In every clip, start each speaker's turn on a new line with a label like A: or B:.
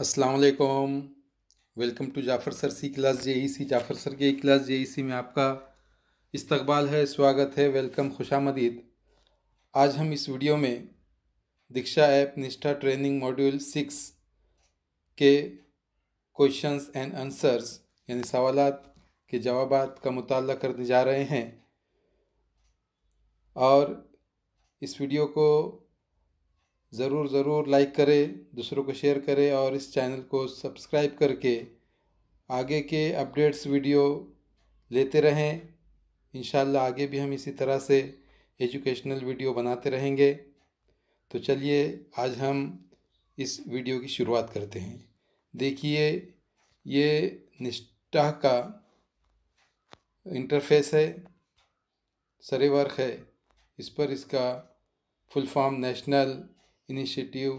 A: असलकुम welcome to Jafar sir C class J E C Jafar sir के class J E C में आपका इस्तकबाल है स्वागत है वेलकम खुश आज हम इस वीडियो में Diksha app Nishtha training module six के क्वेश्चंस एंड आंसर्स यानी सवाल के जवाब का मुताल करने जा रहे हैं और इस वीडियो को ज़रूर ज़रूर लाइक करें दूसरों को शेयर करें और इस चैनल को सब्सक्राइब करके आगे के अपडेट्स वीडियो लेते रहें इन आगे भी हम इसी तरह से एजुकेशनल वीडियो बनाते रहेंगे तो चलिए आज हम इस वीडियो की शुरुआत करते हैं देखिए ये निष्ठा का इंटरफेस है सरेवर्क है इस पर इसका full form national initiative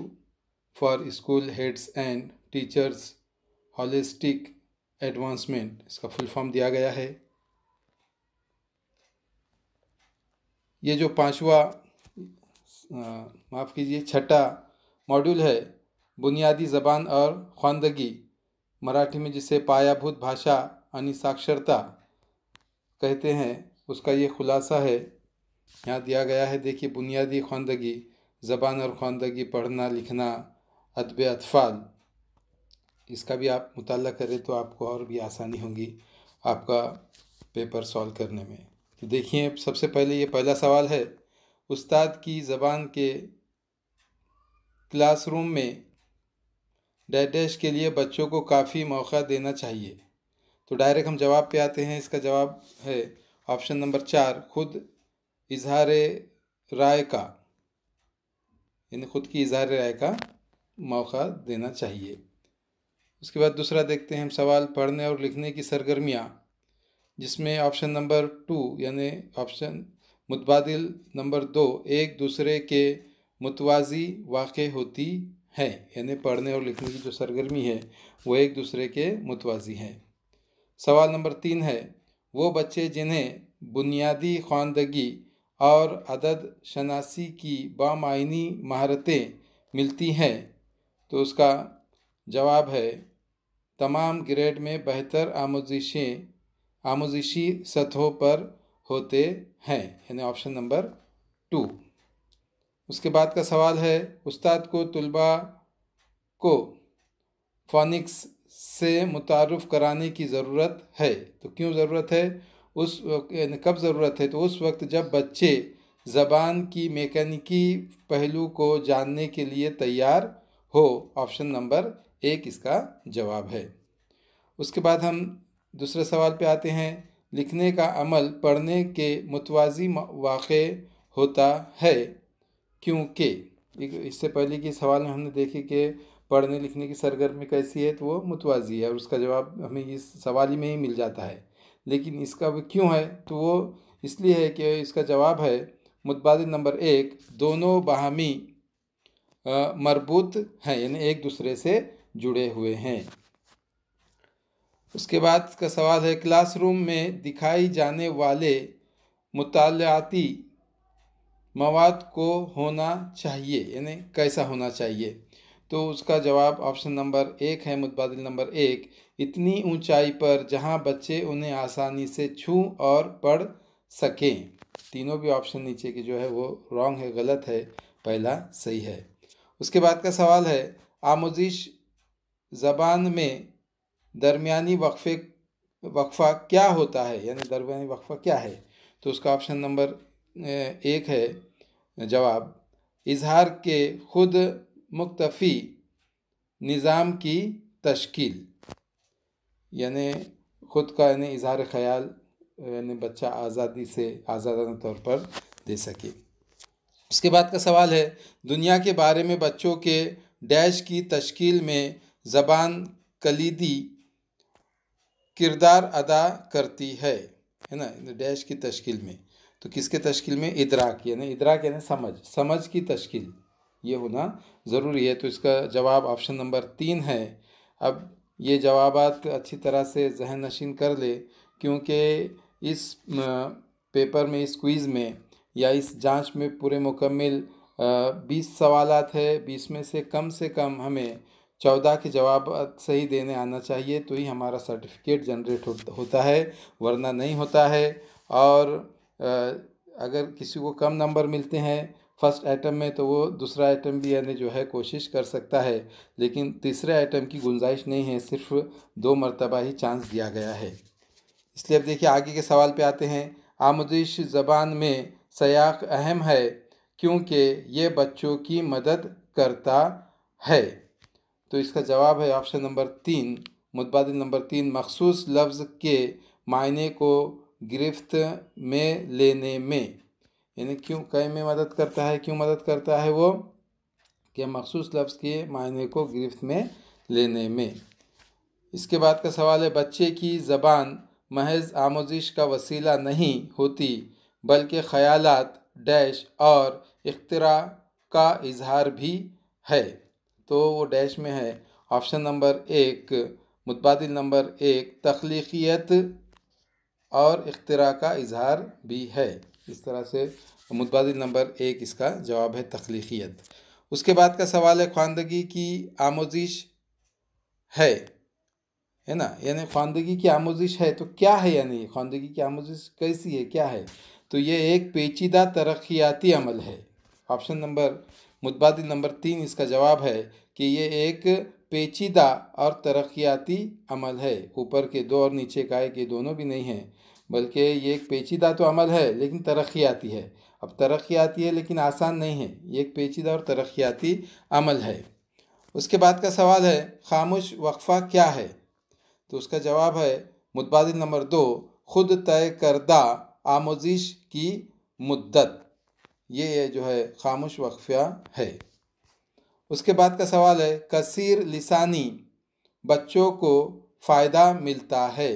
A: for school heads and teachers holistic advancement इसका फुल फॉर्म दिया गया है ये जो पांचवा माफ़ कीजिए छठा मॉड्यूल है बुनियादी ज़बान और ख्वानदगी मराठी में जिसे पायाभूत भाषा यानी साक्षरता कहते हैं उसका ये खुलासा है यहाँ दिया गया है देखिए बुनियादी ख्वानदगी ज़बान और ख़ानदगी पढ़ना लिखना अदब अतफ़ाल इसका भी आप मुताल करें तो आपको और भी आसानी होगी आपका पेपर सॉल्व करने में तो देखिए सबसे पहले ये पहला सवाल है उस्ताद की ज़बान के क्लास रूम में डैश के लिए बच्चों को काफ़ी मौका देना चाहिए तो डायरेक्ट हम जवाब पे आते हैं इसका जवाब है ऑप्शन नंबर चार खुद इजहार राय का यानी ख़ुद की इजहार राय का मौका देना चाहिए उसके बाद दूसरा देखते हैं हम सवाल पढ़ने और लिखने की सरगर्मियाँ जिसमें ऑप्शन नंबर टू यानि ऑप्शन मुतबादल नंबर दो एक दूसरे के मुतवाजी वाक़ होती हैं यानी पढ़ने और लिखने की जो सरगर्मी है वो एक दूसरे के मुतवाजी हैं सवाल नंबर तीन है वो बच्चे जिन्हें बुनियादी खानदगी और अदद शनासी की बामाइनी महारतें मिलती हैं तो उसका जवाब है तमाम ग्रेड में बेहतर आमोजिशें आमोजिशी सतहों पर होते हैं यानी ऑप्शन नंबर टू उसके बाद का सवाल है उस्ताद को तलबा को फोनिक्स से मुतारफ़ कराने की ज़रूरत है तो क्यों ज़रूरत है उस कब ज़रूरत है तो उस वक्त जब बच्चे ज़बान की मेकनिकी पहलू को जानने के लिए तैयार हो ऑप्शन नंबर एक इसका जवाब है उसके बाद हम दूसरे सवाल पे आते हैं लिखने का अमल पढ़ने के मुतवाजी वाक़ होता है क्योंकि इससे पहले के सवाल में हमने देखे कि पढ़ने लिखने की सरगर्मी कैसी है तो वो मुतवाजी है और उसका जवाब हमें इस सवाल ही में ही मिल जाता है लेकिन इसका क्यों है तो वो इसलिए है कि इसका जवाब है मुतबाद नंबर एक दोनों बाहमी मरबूत हैं यानी एक दूसरे से जुड़े हुए हैं उसके बाद का सवाल है क्लासरूम में दिखाई जाने वाले मुतालती मवाद को होना चाहिए यानी कैसा होना चाहिए तो उसका जवाब ऑप्शन नंबर एक है मुतबाद नंबर एक इतनी ऊंचाई पर जहां बच्चे उन्हें आसानी से छू और पढ़ सकें तीनों भी ऑप्शन नीचे की जो है वो रॉन्ग है गलत है पहला सही है उसके बाद का सवाल है आमोजिश ज़बान में दरमियानी वक्फे वक्फ़ा क्या होता है यानी दरमियानी वक्फ़ा क्या है तो उसका ऑप्शन नंबर एक है जवाब इजहार के खुद मुक्तफी निज़ाम की तश्कील यानी ख़ुद का यानी इजहार ख्याल यानी बच्चा आज़ादी से आज़ादाना तौर पर दे सके उसके बाद का सवाल है दुनिया के बारे में बच्चों के डैश की तश्कील में ज़बान कलीदी किरदार अदा करती है है ना डैश की तश्कील में तो किसके तश्कील में इदराक यानी इदराक यानी समझ समझ की तश्कील ये होना ज़रूरी है तो इसका जवाब ऑप्शन नंबर तीन है अब ये जवाब अच्छी तरह से जहन नशीन कर ले क्योंकि इस पेपर में इस क्विज़ में या इस जांच में पूरे मुकम्मल बीस सवाल है बीस में से कम से कम हमें चौदह के जवाब सही देने आना चाहिए तो ही हमारा सर्टिफिकेट जनरेट होता है वरना नहीं होता है और अगर किसी को कम नंबर मिलते हैं फर्स्ट आइटम में तो वो दूसरा आइटम भी यानी जो है कोशिश कर सकता है लेकिन तीसरे आइटम की गुंजाइश नहीं है सिर्फ दो मरतबा ही चांस दिया गया है इसलिए अब देखिए आगे के सवाल पे आते हैं आमदिश ज़बान में सयाक अहम है क्योंकि ये बच्चों की मदद करता है तो इसका जवाब है ऑप्शन नंबर तीन मुतबाद नंबर तीन मखसूस लफ्ज़ के मायने को गिरफ्त में लेने में यानी क्यों कई में मदद करता है क्यों मदद करता है वो कि मखसूस लफ्ज़ के मायने को गिरफ्त में लेने में इसके बाद का सवाल है बच्चे की ज़बान महज आमोजिश का वसीला नहीं होती बल्कि ख्याल डैश और इख्तरा का इजहार भी है तो वो डैश में है ऑप्शन नंबर एक मुतबाद नंबर एक तख्लीकियत और इख्तरा का इजहार भी है इस तरह से मुतबाद नंबर एक इसका जवाब है तख्लीकियत उसके बाद का सवाल है ख्वानदगी की आमोजिश है है ना यानी ख्वानदगी की आमोजिश है तो क्या है यानी ख्वानदगी की आमोजिश कैसी है क्या है तो ये एक पेचीदा तरक्याती अमल है ऑप्शन नंबर मुतबाद नंबर तीन इसका जवाब है कि ये एक पेचीदा और तरक्याती अमल है ऊपर के दो और नीचे का एक ये दोनों भी नहीं हैं बल्कि ये एक पेचीदा तो अमल है लेकिन तरक्याती है अब तरक्याती है लेकिन आसान नहीं है ये एक पेचीदा और तरक्याती अमल है उसके बाद का सवाल है खामोश वक्फ़ा क्या है तो उसका जवाब है मुतबाद नंबर दो खुद तय करदा आमोजिश की मुद्दत ये जो है खामोश वक्फ़ा है उसके बाद का सवाल है कसीर लिसानी बच्चों को फ़ायदा मिलता है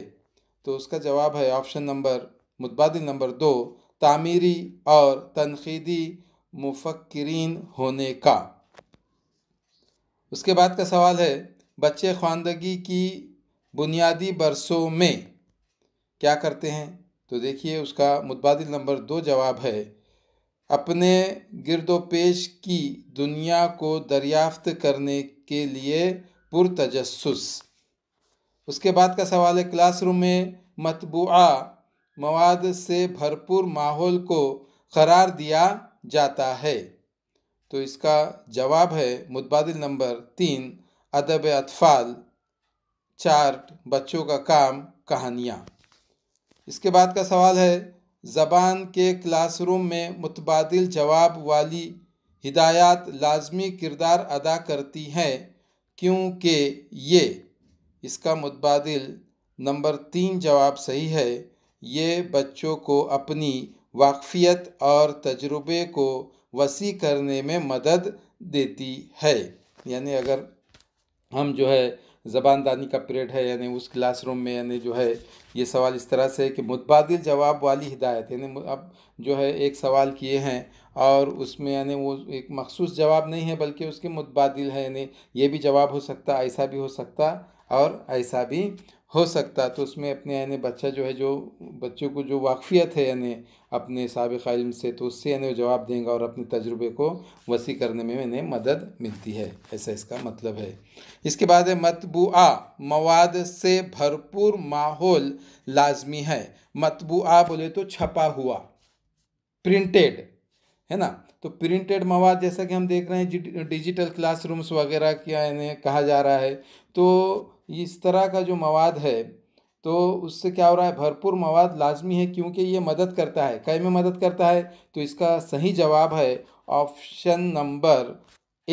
A: तो उसका जवाब है ऑप्शन नंबर मुतबाद नंबर दो तामीरी और तनखीदी मुफक्रीन होने का उसके बाद का सवाल है बच्चे ख्वानदगी की बुनियादी बरसों में क्या करते हैं तो देखिए उसका मुतबाद नंबर दो जवाब है अपने गिरदोपेश की दुनिया को दरियाफ्त करने के लिए पुरतजस उसके बाद का सवाल है क्लासरूम में मतबूआ मवाद से भरपूर माहौल को करार दिया जाता है तो इसका जवाब है मुतबादिल नंबर तीन अदब अतफाल चार्ट बच्चों का काम कहानियाँ इसके बाद का सवाल है ज़बान के क्लासरूम में मुतबादल जवाब वाली हिदायत लाजमी किरदार अदा करती हैं क्योंकि ये इसका मुतबाद नंबर तीन जवाब सही है ये बच्चों को अपनी वाकफियत और तजुर्बे को वसी करने में मदद देती है यानी अगर हम जो है ज़बानदानी का पीरियड है यानी उस क्लासरूम में यानी जो है ये सवाल इस तरह से है कि मुतबादिल जवाब वाली हिदायत यानी अब जो है एक सवाल किए हैं और उसमें यानी वो एक मखसूस जवाब नहीं है बल्कि उसके मुतबादिल है यानी ये भी जवाब हो सकता ऐसा भी हो सकता और ऐसा भी हो सकता तो उसमें अपने यानी बच्चा जो है जो बच्चों को जो वाकफ़ियत है यानी अपने सबक़ इल्म से तो उससे यानी जवाब देंगे और अपने तजुर्बे को वसी करने में इन्हें मदद मिलती है ऐसा इसका मतलब है इसके बाद है मतबूआ मवाद से भरपूर माहौल लाजमी है मतबूआ बोले तो छपा हुआ प्रिंटेड है ना तो प्रिंटेड मवाद जैसा कि हम देख रहे हैं डिजिटल क्लासरूम्स वगैरह क्या कहा जा रहा है तो इस तरह का जो मवाद है तो उससे क्या हो रहा है भरपूर मवाद लाजमी है क्योंकि ये मदद करता है कई में मदद करता है तो इसका सही जवाब है ऑप्शन नंबर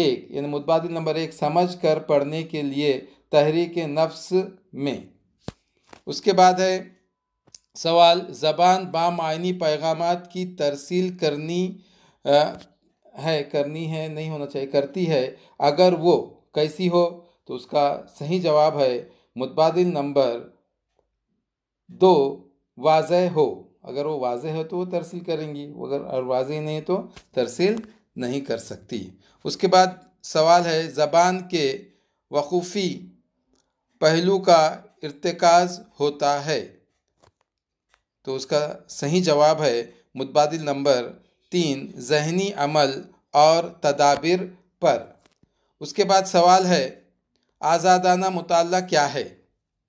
A: एक यानी मुतबाद नंबर एक समझ कर पढ़ने के लिए तहरीक नफ्स में उसके बाद है सवाल ज़बान बामायनी पैगाम की तरसील करनी आ, है करनी है नहीं होना चाहिए करती है अगर वो कैसी हो तो उसका सही जवाब है मुतबादिल नंबर दो वाज हो अगर वो वाज हो तो वो तरसील करेंगी अगर और वाज नहीं तो तरसील नहीं कर सकती उसके बाद सवाल है ज़बान के वकूफ़ी पहलू का इरतकाज होता है तो उसका सही जवाब है मुतबादिल नंबर तीन जहनी अमल और तदाबिर पर उसके बाद सवाल है आज़ादाना मुताला क्या है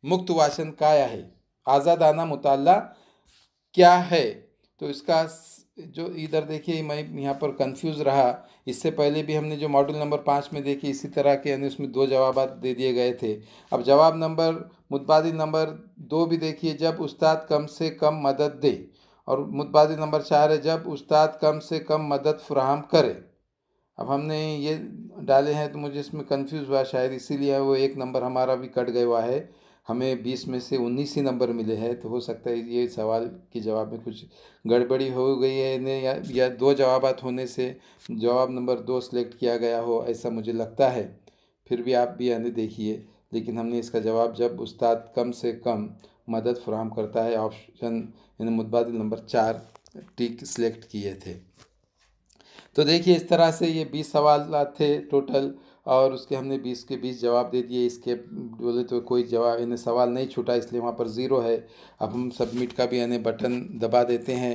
A: मुक्त वाचन काय है आज़ादाना मुताला क्या है तो इसका जो इधर देखिए मैं यहाँ पर कंफ्यूज रहा इससे पहले भी हमने जो मॉडल नंबर पाँच में देखी इसी तरह के यानी उसमें दो जवाब दे दिए गए थे अब जवाब नंबर मुतबादी नंबर दो भी देखिए जब उस्ताद कम से कम मदद दे और मुतबादी नंबर चार है जब उस्ताद कम से कम मदद फ्राहम करे अब हमने ये डाले हैं तो मुझे इसमें कंफ्यूज हुआ शायद इसीलिए वो एक नंबर हमारा भी कट गया हुआ है हमें बीस में से उन्नीस ही नंबर मिले हैं तो हो सकता है ये सवाल के जवाब में कुछ गड़बड़ी हो गई है या, या दो जवाब होने से जवाब नंबर दो सेलेक्ट किया गया हो ऐसा मुझे लगता है फिर भी आप भी यानी देखिए लेकिन हमने इसका जवाब जब उस्ताद कम से कम मदद फ्राहम करता है ऑप्शन यानी मुतबाद नंबर चार टिक सेलेक्ट किए थे तो देखिए इस तरह से ये बीस सवाल थे टोटल और उसके हमने बीस के बीस जवाब दे दिए इसके बोले तो कोई जवाब इन्हें सवाल नहीं छूटा इसलिए वहाँ पर ज़ीरो है अब हम सबमिट का भी यानी बटन दबा देते हैं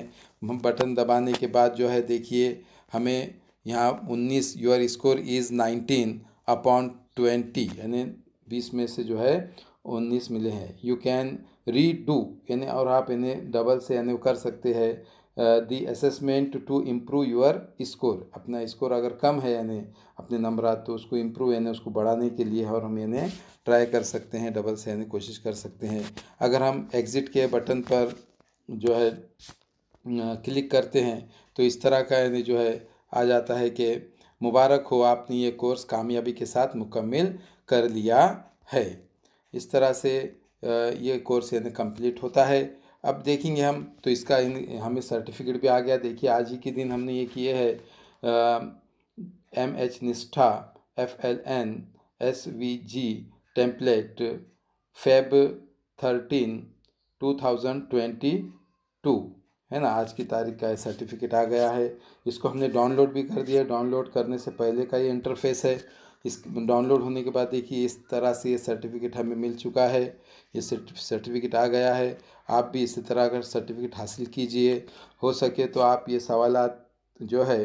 A: हम बटन दबाने के बाद जो है देखिए हमें यहाँ उन्नीस your score is nineteen upon twenty यानी बीस में से जो है उन्नीस मिले हैं यू कैन री डू यानी और आप इन्हें डबल से यानी कर सकते हैं the assessment to improve your score अपना स्कोर अगर कम है यानी अपने नंबर आते तो उसको इम्प्रूव यानी उसको बढ़ाने के लिए और हम यानी ट्राई कर सकते हैं डबल से यानी कोशिश कर सकते हैं अगर हम एग्ज़िट के बटन पर जो है क्लिक uh, करते हैं तो इस तरह का यानी जो है आ जाता है कि मुबारक हो आपने ये कोर्स कामयाबी के साथ मुकम्मल कर लिया है इस तरह से uh, ये कोर्स यानी कम्प्लीट होता है अब देखेंगे हम तो इसका हमें सर्टिफिकेट भी आ गया देखिए आज ही के दिन हमने ये किए है M H Nishtha F L N S V G template Feb thirteen two thousand twenty two है ना आज की तारीख का सर्टिफिकेट आ गया है इसको हमने डाउनलोड भी कर दिया डाउनलोड करने से पहले का ये इंटरफेस है इस डाउनलोड होने के बाद देखिए इस तरह से ये सर्टिफिकेट हमें मिल चुका है ये सर्टिफिकेट आ गया है आप भी इसी तरह अगर सर्टिफिकेट हासिल कीजिए हो सके तो आप ये सवाल जो है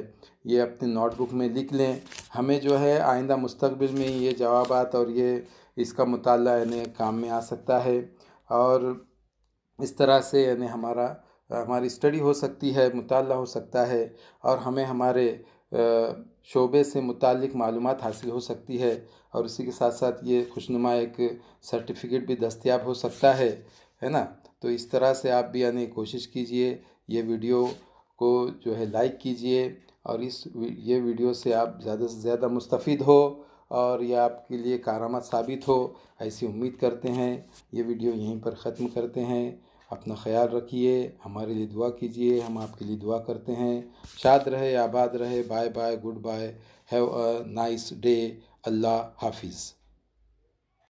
A: ये अपनी नोटबुक में लिख लें हमें जो है आइंदा मुस्तबिल में ये जवाब और ये इसका मताल यानी काम में आ सकता है और इस तरह से यानी हमारा हमारी स्टडी हो सकती है मुताल हो सकता है और हमें हमारे शोबे से मुतल मालूम हासिल हो सकती है और इसी के साथ साथ ये खुशनुमा एक सर्टिफिकेट भी दस्तियाब हो सकता है है ना तो इस तरह से आप भी यानी कोशिश कीजिए ये वीडियो को जो है लाइक कीजिए और इस ये वीडियो से आप ज़्यादा से ज़्यादा मुस्तफ़ हो और यह आपके लिए कारामद साबित हो ऐसी उम्मीद करते हैं ये वीडियो यहीं पर ख़त्म करते हैं अपना ख्याल रखिए हमारे लिए दुआ कीजिए हम आपके लिए दुआ करते हैं शाद रहे आबाद रहे bye bye good bye have a nice day अल्लाह हाफिज़